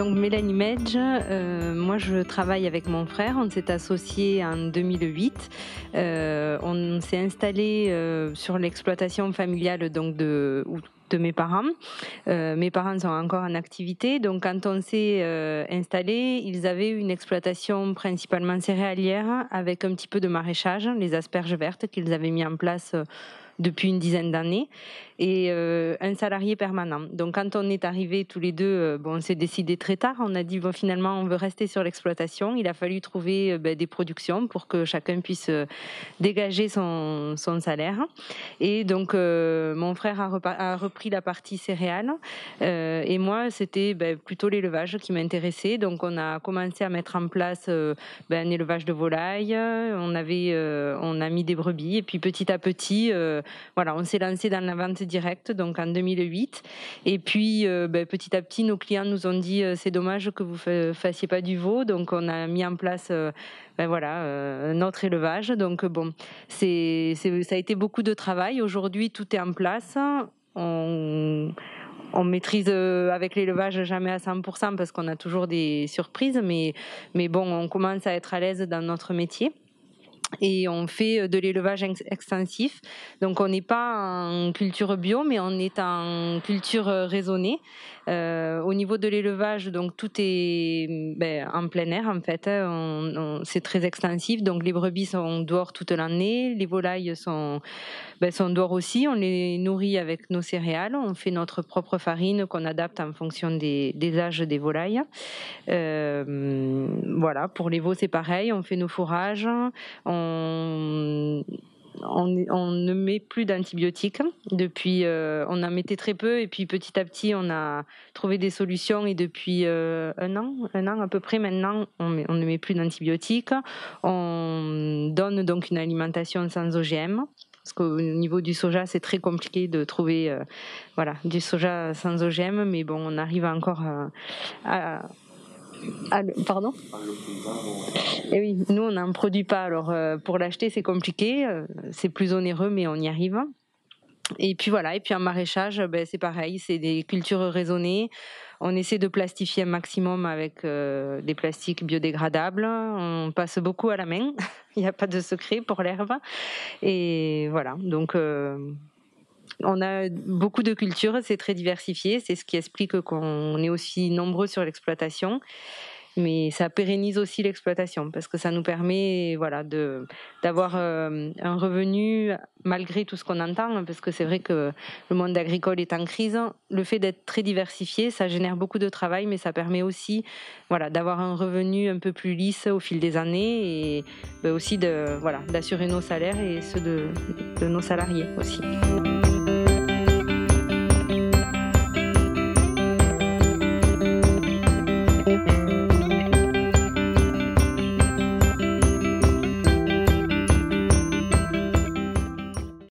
Donc Mélanie Medge, euh, moi je travaille avec mon frère, on s'est associé en 2008, euh, on s'est installé euh, sur l'exploitation familiale donc de mes parents. mes parents sont encore en activité. Donc, quand on s'est installé, ils avaient une exploitation principalement céréalière avec un petit peu de maraîchage, les asperges vertes qu'ils avaient mis en place depuis une dizaine d'années et euh, un salarié permanent. Donc quand on est arrivé tous les deux, euh, bon, on s'est décidé très tard, on a dit bon, finalement on veut rester sur l'exploitation, il a fallu trouver euh, ben, des productions pour que chacun puisse dégager son, salaire. Et donc mon frère a, repris la partie céréales et moi c'était ben, plutôt l'élevage qui m'intéressait. Donc on a commencé à mettre en place ben, un élevage de volailles, on, avait, on a mis des brebis et puis petit à petit voilà, on s'est lancé dans la vente directe, donc en 2008. Et puis, euh, ben, petit à petit, nos clients nous ont dit euh, c'est dommage que vous ne fassiez pas du veau, donc on a mis en place euh, ben, voilà, notre élevage. Donc bon, c'est, ça a été beaucoup de travail. Aujourd'hui, tout est en place. On, maîtrise avec l'élevage jamais à 100% parce qu'on a toujours des surprises, mais, mais bon, on commence à être à l'aise dans notre métier et on fait euh, de l'élevage extensif. Donc on n'est pas en culture bio, mais on est en culture euh, raisonnée. Euh, au niveau de l'élevage, donc tout est mm, ben, en plein air en fait. Hein. c'est très extensif. Donc les brebis sont dehors toute l'année, les volailles sont, ben, sont dehors aussi. On les nourrit avec nos céréales. On fait notre propre farine qu'on adapte en fonction des, des âges des volailles. Mm, voilà, pour les veaux c'est pareil. On fait nos fourrages. On on, ne met plus d'antibiotiques. Depuis, euh, on en mettait très peu et puis petit à petit, on a trouvé des solutions et depuis euh, un an, un an à peu près maintenant, on, ne met plus d'antibiotiques. On donne donc une alimentation sans OGM parce qu'au niveau du soja, c'est très compliqué de trouver euh, voilà, du soja sans OGM, mais bon, on arrive encore à, ah, pardon eh oui, nous on n'en produit pas, alors euh, pour l'acheter c'est compliqué, euh, c'est plus onéreux mais on y arrive. Et puis voilà, et puis un maraîchage, ben, c'est pareil, c'est des cultures raisonnées. On essaie de plastifier un maximum avec euh, des plastiques biodégradables. On passe beaucoup à la main, il n'y a pas de secret pour l'herbe. Et voilà, donc on a beaucoup de cultures, c'est très diversifié, c'est ce qui explique qu'on est aussi nombreux sur l'exploitation. Mais ça pérennise aussi l'exploitation parce que ça nous permet voilà, d'avoir euh, un revenu malgré tout ce qu'on entend, parce que c'est vrai que le monde agricole est en crise. Le fait d'être très diversifié, ça génère beaucoup de travail, mais ça permet aussi voilà, d'avoir un revenu un peu plus lisse au fil des années et euh, aussi voilà, d'assurer nos salaires et ceux de nos salariés aussi.